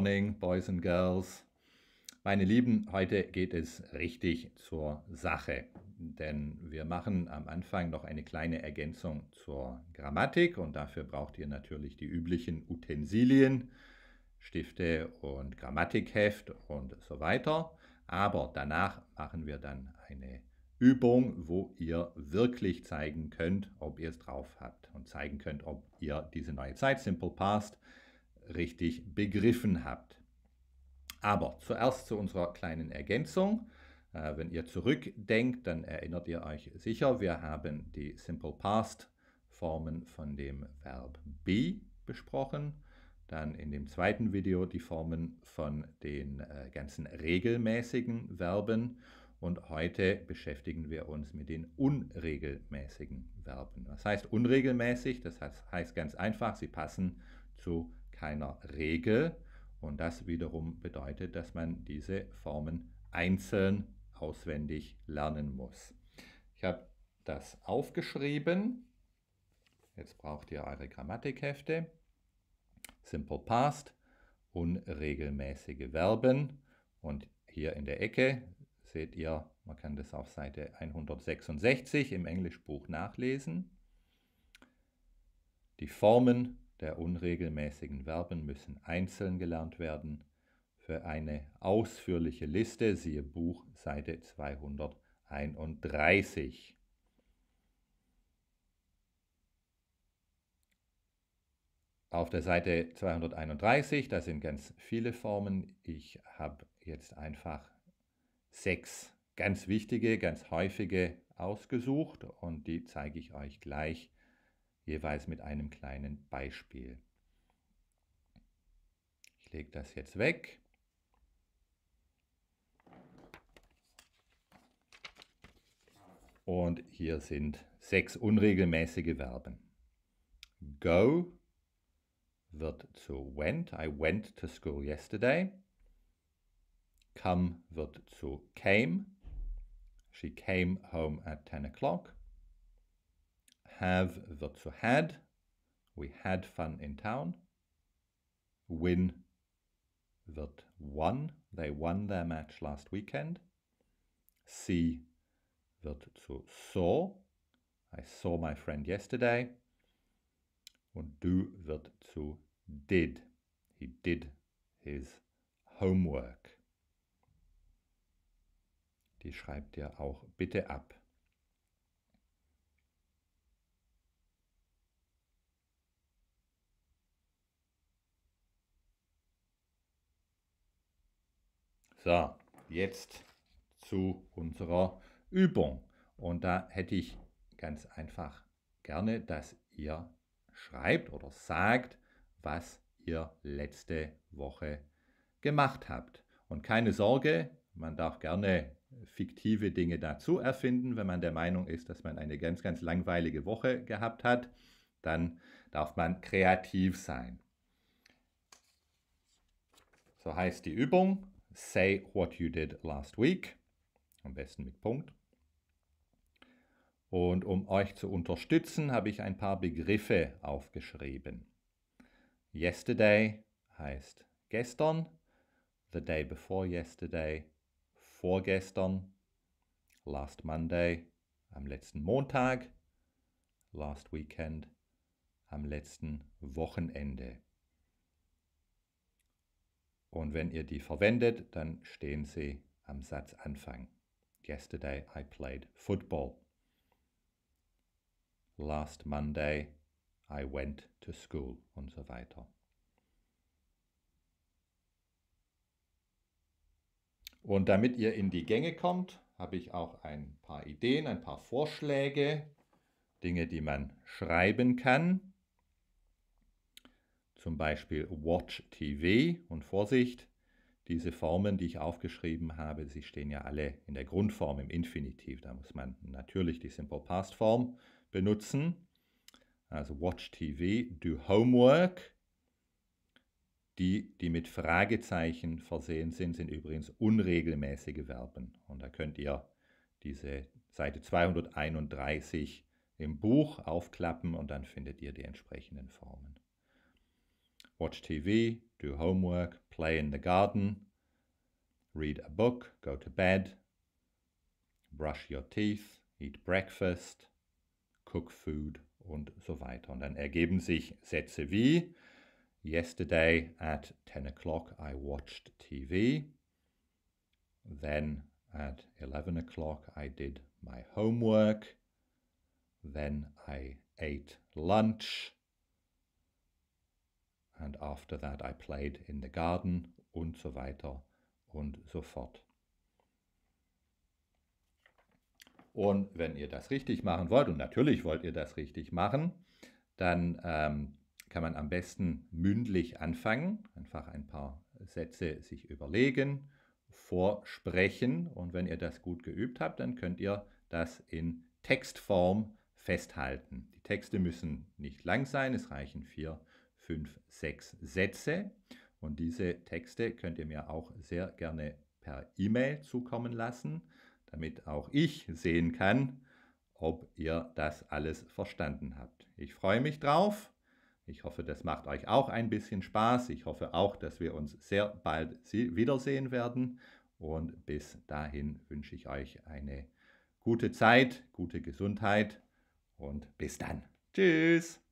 Morning, Boys and Girls. Meine Lieben, heute geht es richtig zur Sache, denn wir machen am Anfang noch eine kleine Ergänzung zur Grammatik und dafür braucht ihr natürlich die üblichen Utensilien, Stifte und Grammatikheft und so weiter. Aber danach machen wir dann eine Übung, wo ihr wirklich zeigen könnt, ob ihr es drauf habt und zeigen könnt, ob ihr diese neue Zeit, Simple Past, richtig begriffen habt. Aber zuerst zu unserer kleinen Ergänzung. Äh, wenn ihr zurückdenkt, dann erinnert ihr euch sicher, wir haben die Simple Past Formen von dem Verb be besprochen. Dann in dem zweiten Video die Formen von den äh, ganzen regelmäßigen Verben. Und heute beschäftigen wir uns mit den unregelmäßigen Verben. Was heißt unregelmäßig? Das heißt ganz einfach, sie passen zu keiner Regel. Und das wiederum bedeutet, dass man diese Formen einzeln auswendig lernen muss. Ich habe das aufgeschrieben. Jetzt braucht ihr eure Grammatikhefte. Simple Past, unregelmäßige Verben. Und hier in der Ecke seht ihr, man kann das auf Seite 166 im Englischbuch nachlesen. Die Formen der unregelmäßigen Verben müssen einzeln gelernt werden. Für eine ausführliche Liste siehe Buch Seite 231. Auf der Seite 231, da sind ganz viele Formen. Ich habe jetzt einfach sechs ganz wichtige, ganz häufige ausgesucht und die zeige ich euch gleich jeweils mit einem kleinen Beispiel. Ich lege das jetzt weg. Und hier sind sechs unregelmäßige Verben. Go wird zu went. I went to school yesterday. Come wird zu came. She came home at 10 o'clock. have dazu had, we had fun in town. Win that won, they won their match last weekend. See that zu saw, I saw my friend yesterday. Und du that zu did, he did his homework. Die schreibt ihr auch bitte ab. So, jetzt zu unserer Übung. Und da hätte ich ganz einfach gerne, dass ihr schreibt oder sagt, was ihr letzte Woche gemacht habt. Und keine Sorge, man darf gerne fiktive Dinge dazu erfinden, wenn man der Meinung ist, dass man eine ganz, ganz langweilige Woche gehabt hat. Dann darf man kreativ sein. So heißt die Übung say what you did last week, am besten mit Punkt. Und um euch zu unterstützen, habe ich ein paar Begriffe aufgeschrieben. Yesterday heißt gestern, the day before yesterday vorgestern, last Monday am letzten Montag, last weekend am letzten Wochenende. Und wenn ihr die verwendet, dann stehen sie am Satzanfang. Yesterday I played football. Last Monday I went to school und so weiter. Und damit ihr in die Gänge kommt, habe ich auch ein paar Ideen, ein paar Vorschläge, Dinge, die man schreiben kann zum Beispiel Watch TV und Vorsicht, diese Formen, die ich aufgeschrieben habe, sie stehen ja alle in der Grundform im Infinitiv. Da muss man natürlich die Simple Past Form benutzen. Also Watch TV, Do Homework. Die, die mit Fragezeichen versehen sind, sind übrigens unregelmäßige Verben. Und da könnt ihr diese Seite 231 im Buch aufklappen und dann findet ihr die entsprechenden Formen. watch TV, do homework, play in the garden, read a book, go to bed, brush your teeth, eat breakfast, cook food und so weiter. Und dann ergeben sich Sätze wie Yesterday at 10 o'clock I watched TV. Then at 11 o'clock I did my homework. Then I ate lunch. and after that I played in the garden und so weiter und so fort. Und wenn ihr das richtig machen wollt, und natürlich wollt ihr das richtig machen, dann ähm, kann man am besten mündlich anfangen, einfach ein paar Sätze sich überlegen, vorsprechen und wenn ihr das gut geübt habt, dann könnt ihr das in Textform festhalten. Die Texte müssen nicht lang sein, es reichen vier fünf, sechs Sätze. Und diese Texte könnt ihr mir auch sehr gerne per E-Mail zukommen lassen, damit auch ich sehen kann, ob ihr das alles verstanden habt. Ich freue mich drauf. Ich hoffe, das macht euch auch ein bisschen Spaß. Ich hoffe auch, dass wir uns sehr bald wiedersehen werden. Und bis dahin wünsche ich euch eine gute Zeit, gute Gesundheit und bis dann. Tschüss.